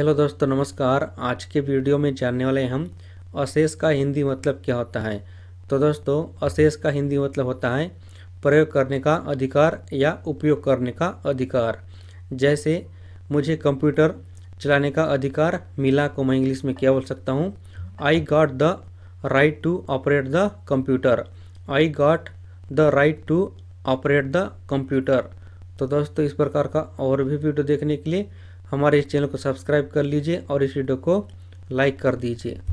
hello दोस्तों नमस्कार आज के वीडियो में जानने वाले हम अशेष का हिंदी मतलब क्या होता है तो दोस्तों अशेष का हिंदी मतलब होता है प्रयोग करने का अधिकार या उपयोग करने का अधिकार जैसे मुझे कंप्यूटर चलाने का अधिकार मिला को मैं इंग्लिश में क्या बोल सकता हूँ I got the right to operate the computer I got the right to operate the computer तो दोस्तों इस प्रकार का और भी वीडियो देखने के लिए हमारे इस चैनल को सब्सक्राइब कर लीजिए और इस वीडियो को लाइक कर दीजिए